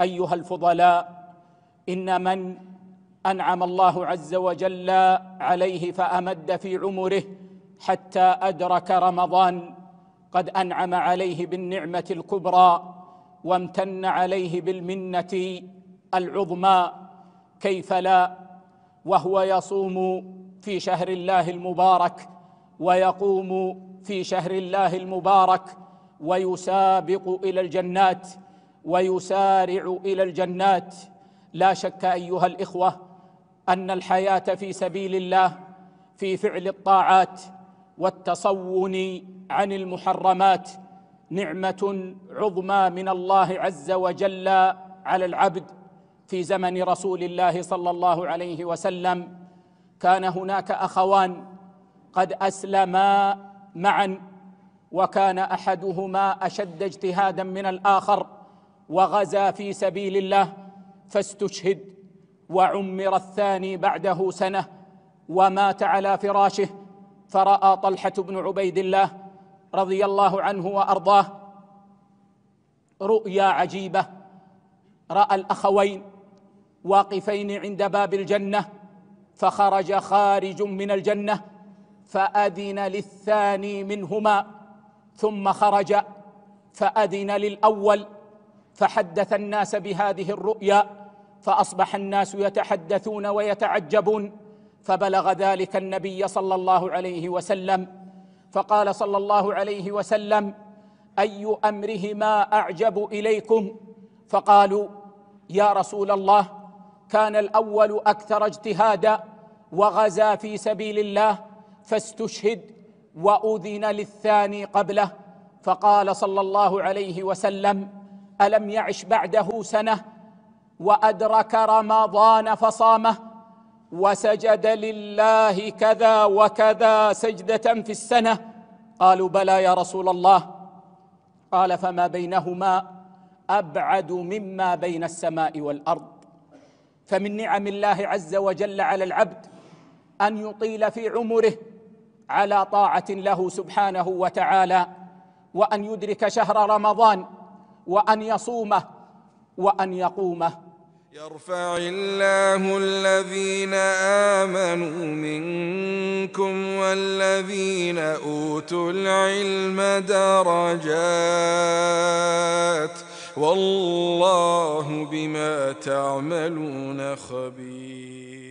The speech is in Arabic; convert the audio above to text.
ايها الفضلاء ان من انعم الله عز وجل عليه فامد في عمره حتى ادرك رمضان قد انعم عليه بالنعمه الكبرى وامتن عليه بالمنه العظمى كيف لا وهو يصوم في شهر الله المبارك ويقوم في شهر الله المبارك ويسابق الى الجنات ويسارع الى الجنات لا شك ايها الاخوه ان الحياه في سبيل الله في فعل الطاعات والتصون عن المحرمات نعمه عظمى من الله عز وجل على العبد في زمن رسول الله صلى الله عليه وسلم كان هناك اخوان قد اسلما معا وكان احدهما اشد اجتهادا من الاخر وغزا في سبيل الله فاستشهد وعمر الثاني بعده سنه ومات على فراشه فراى طلحه بن عبيد الله رضي الله عنه وارضاه رؤيا عجيبه راى الاخوين واقفين عند باب الجنه فخرج خارج من الجنه فاذن للثاني منهما ثم خرج فاذن للاول فحدث الناس بهذه الرؤيا فاصبح الناس يتحدثون ويتعجبون فبلغ ذلك النبي صلى الله عليه وسلم فقال صلى الله عليه وسلم اي امرهما اعجب اليكم فقالوا يا رسول الله كان الاول اكثر اجتهادا وغزا في سبيل الله فاستشهد واذن للثاني قبله فقال صلى الله عليه وسلم الم يعش بعده سنه وادرك رمضان فصامه وسجد لله كذا وكذا سجده في السنه قالوا بلى يا رسول الله قال فما بينهما ابعد مما بين السماء والارض فمن نعم الله عز وجل على العبد ان يطيل في عمره على طاعه له سبحانه وتعالى وان يدرك شهر رمضان وأن يصومه وأن يقومه يرفع الله الذين آمنوا منكم والذين أوتوا العلم درجات والله بما تعملون خبير